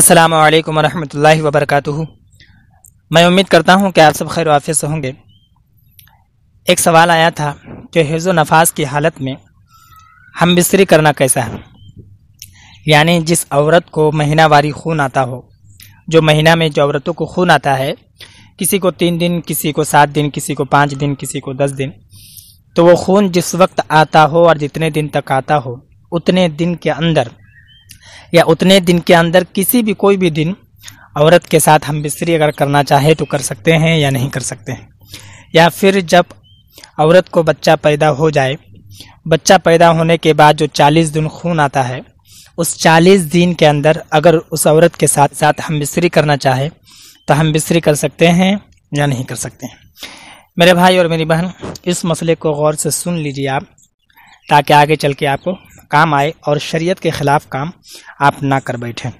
अस्सलाम वालेकुम रहमतुल्लाहि व बरकातुहू मैं उम्मीद करता हूँ कि आप सब खैर वाफ़ होंगे एक सवाल आया था कि हिज़ नफास की हालत में हम बिस्तरी करना कैसा है यानी जिस औरत को महीनावारी खून आता हो जो महीना में जो औरतों को खून आता है किसी को तीन दिन किसी को सात दिन किसी को पाँच दिन किसी को दस दिन तो वो खून जिस वक्त आता हो और जितने दिन तक आता हो उतने दिन के अंदर या उतने दिन के अंदर किसी भी कोई भी दिन औरत के साथ हम बिस्तरी अगर करना चाहे तो कर सकते हैं या नहीं कर सकते हैं या फिर जब औरत को बच्चा पैदा हो जाए बच्चा पैदा होने के बाद जो चालीस दिन खून आता है उस चालीस दिन के अंदर अगर उस औरत के साथ साथ हम बिस्तरी करना चाहे तो हम बिस्तरी कर सकते हैं या नहीं कर सकते हैं मेरे भाई और मेरी बहन इस मसले को गौर से सुन लीजिए आप ताकि आगे चल के आपको काम आए और शरीयत के ख़िलाफ़ काम आप ना कर बैठें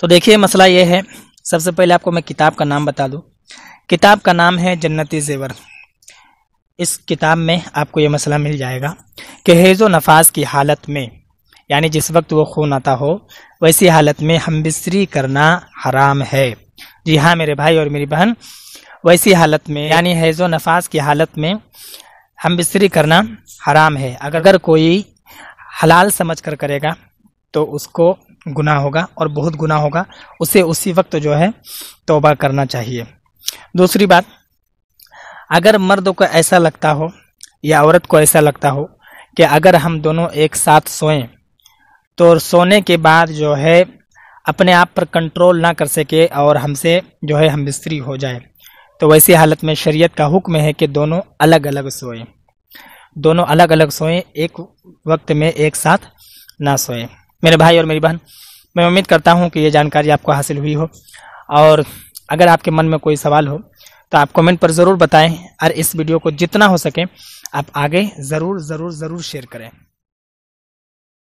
तो देखिए मसला ये है सबसे पहले आपको मैं किताब का नाम बता दूँ किताब का नाम है जन्नती जेवर इस किताब में आपको ये मसला मिल जाएगा कि हेज़ व नफाज की हालत में यानी जिस वक्त वो खून आता हो वैसी हालत में हम बिस्तरी करना हराम है जी हाँ मेरे भाई और मेरी बहन वैसी हालत में यानी हेज़ो व नफाज की हालत में हम बिस्तरी करना हराम है अगर कोई हलाल समझ कर करेगा तो उसको गुनाह होगा और बहुत गुनाह होगा उसे उसी वक्त जो है तोबा करना चाहिए दूसरी बात अगर मर्द को ऐसा लगता हो या औरत को ऐसा लगता हो कि अगर हम दोनों एक साथ सोएं तो सोने के बाद जो है अपने आप पर कंट्रोल ना कर सके और हमसे जो है हम बिस्तरी हो जाए तो वैसी हालत में शरीयत का हुक्म है कि दोनों अलग अलग सोएं दोनों अलग अलग सोएं एक वक्त में एक साथ ना सोएं मेरे भाई और मेरी बहन मैं उम्मीद करता हूँ कि ये जानकारी आपको हासिल हुई हो और अगर आपके मन में कोई सवाल हो तो आप कमेंट पर ज़रूर बताएं और इस वीडियो को जितना हो सके आप आगे ज़रूर ज़रूर ज़रूर शेयर करें